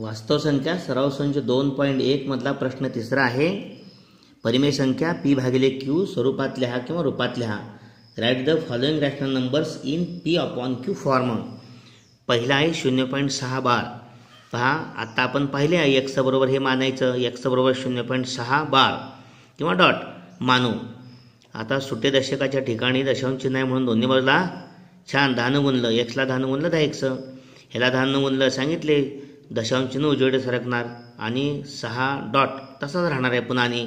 वास्तव संख्या सराव संच दोन पॉईंट मधला प्रश्न तिसरा आहे परिमेय संख्या पी भागिले क्यू स्वरूपात लिहा किंवा रूपात लिहा write the following rational numbers in p upon q form पहिला आहे शून्य पॉईंट सहा बार पहा आत्ता आपण पाहिले आहे एक्सबरोबर हे मानायचं बरोबर शून्य पॉईंट सहा बार किंवा डॉट मानू आता सुटे दशकाच्या ठिकाणी दशांश नाही म्हणून दोन्ही बाजूला छान धान गुणलं एक्सला धान गुणलं दहा एक्स ह्याला धान गुणलं सांगितले दशांशनं उजळडे सरकणार आणि सहा डॉट तसाच राहणार आहे पुन्हा आणि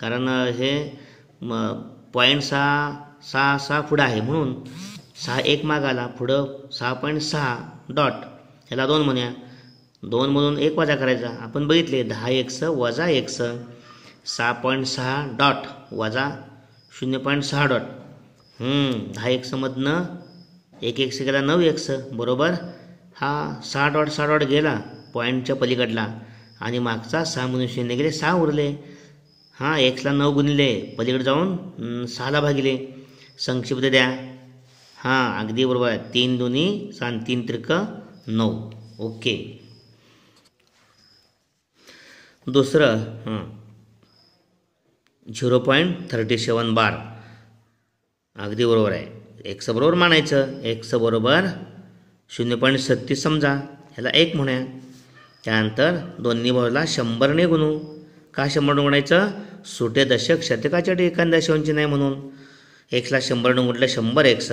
कारण हे म पॉईंट सहा सहा सहा पुढं आहे म्हणून सहा एक माग आला पुढं सहा पॉईंट सहा डॉट ह्याला दोन म्हणूया दोन दोनमधून एक वजा करायचा आपण बघितले दहा एक स वजा एक स सहा पॉईंट सहा डॉट वजा शून्य पॉईंट सहा डॉट दहा एक समधनं एक एक केला नऊ एक स बरोबर हा सहा डॉट सहा डॉट गेला पॉईंटच्या पलीकडला आणि मागचा सहा मनुष्य गेले सहा उरले हां एक्सला नऊ गुणिले पलीकडे जाऊन सहाला भागिले संक्षिप्त द्या हां अगदी बरोबर आहे तीन दोन्ही सहा तीन त्रिक नऊ ओके दुसरं हां झिरो पॉईंट थर्टी सेवन बार अगदी बरोबर आहे एक्स बरोबर मानायचं एक्स बरोबर शून्य पॉईंट सत्तीस समजा ह्याला एक म्हणूया त्यानंतर दोन्ही बाजूला शंभरने गुणू का शंभर गुणायचं सुटे दशक शतकाच्या एखाद्या दशांची नाही म्हणून एक्सला शंभर गुणलं शंभर एक्स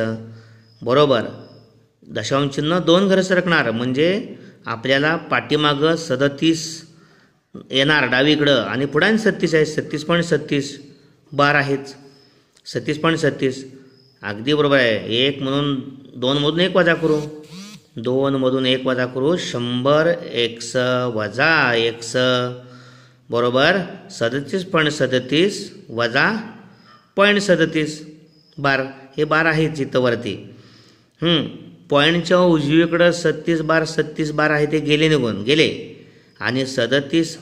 बरोबर दशांशींना दोन घरं सरकणार म्हणजे आपल्याला पाठीमागं सदतीस येणार डावीकडं आणि पुढे सत्तीस आहे सत्तीस पॉईंट सत्तीस बार आहेच सत्तीस पॉईंट सत्तीस अगदी बरोबर आहे एक म्हणून दोनमधून एक वजा करू दोनमधून एक वजा करू शंभर एकस वजा एकस बरोबर सदतीस पॉईंट सदतीस वजा पॉईंट सदतीस बार हे बार आहेत चित्तवरती पॉईंटच्या उजवीकडं सत्तीस बार सत्तीस बार आहे ते गेले निघून गेले आणि सदतीस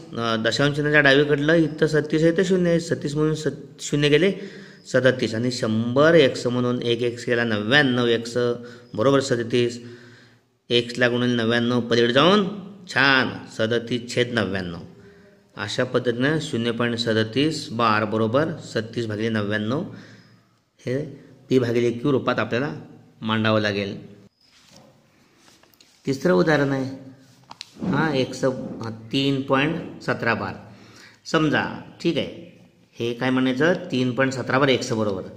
दशांशनाच्या डावीकडलं इथं सत्तीस आहे तर शून्य आहे सत्तीस म्हणून सत् शून्य गेले सदतीस आणि शंभर एक्स म्हणून एक एक्स गेला नव्याण्णव एक्स बरोबर सदतीस एक्स एक्सला गुणिले नव्याण्णव पलीकडे जाऊन छान सदतीस छेद नव्याण्णव अशा पद्धतीनं शून्य पॉईंट सदतीस बार बरोबर सत्तीस भागिले नव्याण्णव हे पी भागिले क्यू रूपात आपल्याला मांडावं लागेल तिसरं उदाहरण आहे हां एक हां तीन पॉईंट सतरा बार समजा ठीक आहे हे काय म्हणायचं तीन पॉईंट सतरा बार स बरोबर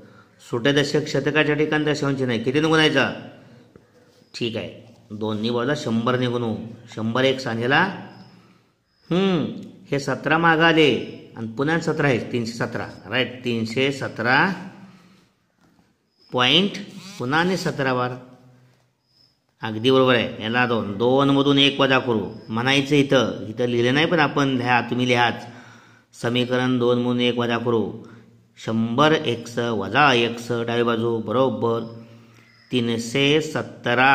सुटे दशक शतकाच्या ठिकाणी दशांची नाही किती गुणायचा ठीक आहे दोन्ही बाजूला शंभर निघून शंभर एक सांजेला हे सतरा माग आले आणि पुन्हा सतरा आहे तीनशे सतरा राईट तीनशे सतरा पॉईंट पुन्हा आणि सतरावर अगदी बरोबर आहे याला दोन दोनमधून एक वजा करू म्हणायचं इथं इथं लिहिलं नाही पण आपण लिहा तुम्ही लिहाच समीकरण दोनमधून एक वजा करू शंभर एकसं वजा एकसं डावी बाजू बरोबर तीनशे सतरा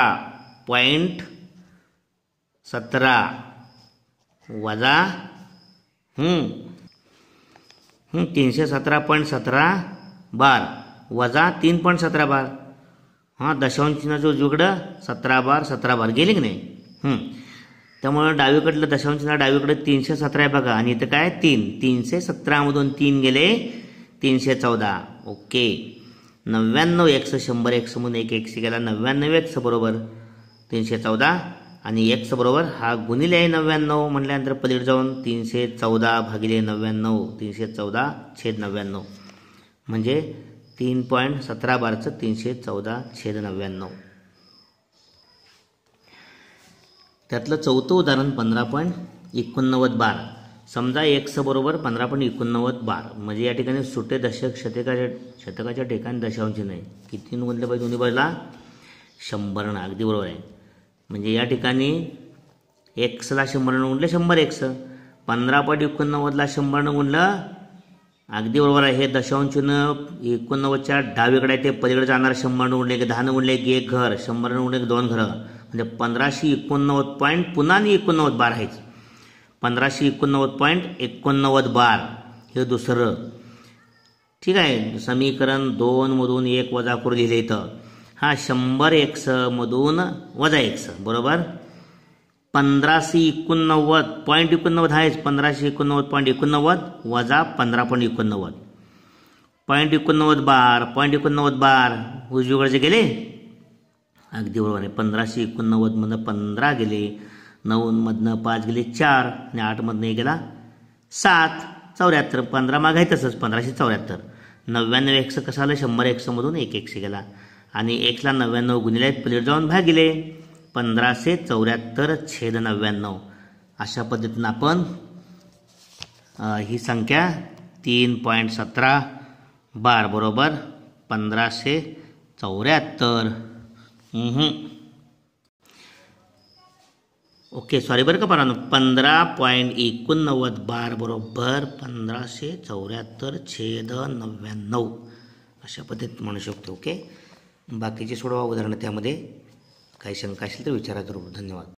पॉईंट सतरा वजा तीनशे सतरा पॉईंट सतरा बार वजा तीन पॉईंट सतरा बार हां दशांशनाचं चिन्हाचं उजवीकडं सतरा बार सतरा बार गेली की नाही त्यामुळं डावीकडलं दशांश चिन्ह डावीकडे तीनशे सतरा आहे बघा आणि इथं काय तीन तीनशे सतरामधून तीन गेले तीनशे चौदा ओके नव्याण्णव एकशे शंभर म्हणून एक एकशे गेला नव्याण्णव एक्स बरोबर तीनशे चौदा आणि एक्स बरोबर हा गुणिले आहे नव्याण्णव म्हटल्यानंतर पलीड जाऊन तीनशे चौदा भागिले नव्याण्णव तीनशे चौदा छेद नव्याण्णव म्हणजे तीन पॉईंट सतरा बारचं तीनशे चौदा छेद नव्याण्णव त्यातलं चौथं उदाहरण पंधरा पॉईंट एकोणनव्वद बार समजा एक्स बरोबर पंधरा पॉईंट एकोणनव्वद बार म्हणजे या ठिकाणी सुटे दशक शतकाच्या शतकाच्या ठिकाणी दशांशी नाही किती गुंतले पाहिजे दोन्ही बाजूला शंभर ना अगदी बरोबर आहे म्हणजे या ठिकाणी एक्सला शंभरनं गुणलं शंभर एक्स पंधरा पॉईंट एकोणनव्वदला शंभर शंभरनं गुणलं अगदी बरोबर आहे हे दशांशनं एकोणनव्वदच्या डावीकडे ते पलीकडे जाणार शंभरनं गुणले की दहानं गुणले की एक घर शंभरनं गुणले की दोन घरं म्हणजे पंधराशे एकोणनव्वद पॉईंट पुन्हा आणि एकोणनव्वद बार आहेच पंधराशे एकोणनव्वद पॉईंट एकोणनव्वद बार हे दुसरं ठीक आहे समीकरण दोनमधून एक वजा करून लिहिलं इथं हा शंभर मधून वजा एक्स बरोबर पंधराशे एकोणनव्वद पॉईंट एकोणनव्वद आहेच पंधराशे एकोणनव्वद पॉईंट एकोणनव्वद वजा पंधरा पॉईंट एकोणनव्वद पॉईंट एकोणनव्वद बार पॉईंट एकोणनव्वद बार उजवीकडचे गेले अगदी बरोबर आहे पंधराशे एकोणनव्वदमधनं पंधरा गेले नऊमधनं पाच गेले चार आणि आठमधनं एक गेला सात चौऱ्याहत्तर पंधरा आहे तसंच पंधराशे चौऱ्याहत्तर नव्याण्णव एक्स कसं आलं शंभर मधून एक एकशे गेला आणि एकला नव्याण्णव गुणिले प्लेट जाऊन भागिले पंधराशे चौऱ्याहत्तर छेद नव्याण्णव अशा पद्धतीनं आपण ही संख्या तीन पॉईंट सतरा बार बरोबर पंधराशे चौऱ्याहत्तर ओके सॉरी बरं का पण पंधरा पॉईंट एकोणनव्वद बार बरोबर पंधराशे चौऱ्याहत्तर छेद नव्याण्णव अशा पद्धतीत म्हणू शकतो ओके बाकीचे सोडवा उदाहरणं त्यामध्ये काही शंका असेल तर विचारा जरूर धन्यवाद